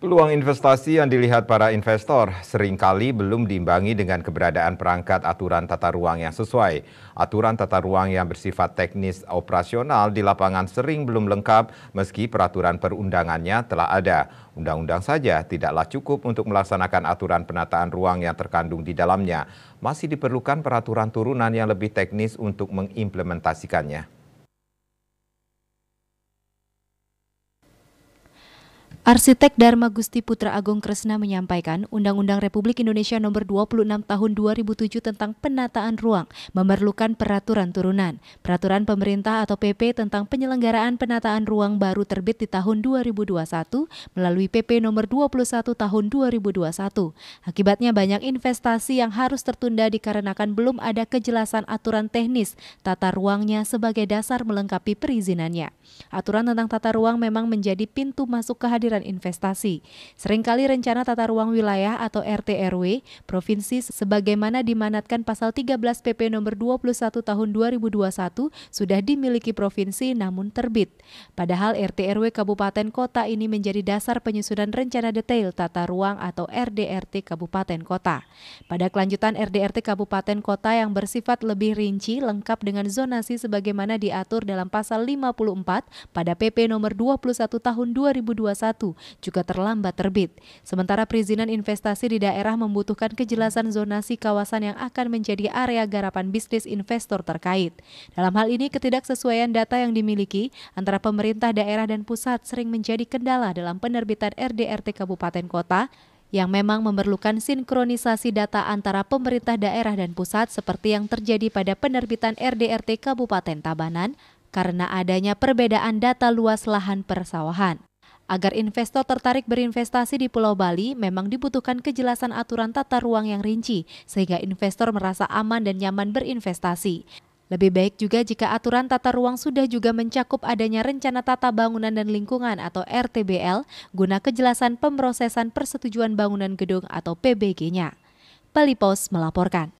Peluang investasi yang dilihat para investor seringkali belum diimbangi dengan keberadaan perangkat aturan tata ruang yang sesuai. Aturan tata ruang yang bersifat teknis operasional di lapangan sering belum lengkap meski peraturan perundangannya telah ada. Undang-undang saja tidaklah cukup untuk melaksanakan aturan penataan ruang yang terkandung di dalamnya. Masih diperlukan peraturan turunan yang lebih teknis untuk mengimplementasikannya. Arsitek Dharma Gusti Putra Agung Kresna menyampaikan Undang-Undang Republik Indonesia Nomor 26 Tahun 2007 tentang penataan ruang memerlukan peraturan turunan. Peraturan pemerintah atau PP tentang penyelenggaraan penataan ruang baru terbit di tahun 2021 melalui PP Nomor 21 Tahun 2021. Akibatnya banyak investasi yang harus tertunda dikarenakan belum ada kejelasan aturan teknis tata ruangnya sebagai dasar melengkapi perizinannya. Aturan tentang tata ruang memang menjadi pintu masuk kehadiran dan investasi. Seringkali rencana tata ruang wilayah atau RTRW provinsi sebagaimana dimanatkan pasal 13 PP nomor 21 tahun 2021 sudah dimiliki provinsi namun terbit. Padahal RTRW kabupaten kota ini menjadi dasar penyusunan rencana detail tata ruang atau RDRT kabupaten kota. Pada kelanjutan RDRT kabupaten kota yang bersifat lebih rinci lengkap dengan zonasi sebagaimana diatur dalam pasal 54 pada PP nomor 21 tahun 2021 juga terlambat terbit. Sementara perizinan investasi di daerah membutuhkan kejelasan zonasi kawasan yang akan menjadi area garapan bisnis investor terkait. Dalam hal ini, ketidaksesuaian data yang dimiliki antara pemerintah daerah dan pusat sering menjadi kendala dalam penerbitan RDRT kabupaten kota yang memang memerlukan sinkronisasi data antara pemerintah daerah dan pusat seperti yang terjadi pada penerbitan RDRT Kabupaten Tabanan karena adanya perbedaan data luas lahan persawahan. Agar investor tertarik berinvestasi di Pulau Bali, memang dibutuhkan kejelasan aturan tata ruang yang rinci, sehingga investor merasa aman dan nyaman berinvestasi. Lebih baik juga jika aturan tata ruang sudah juga mencakup adanya rencana tata bangunan dan lingkungan atau RTBL guna kejelasan pemrosesan persetujuan bangunan gedung atau PBG-nya. Bali Post melaporkan.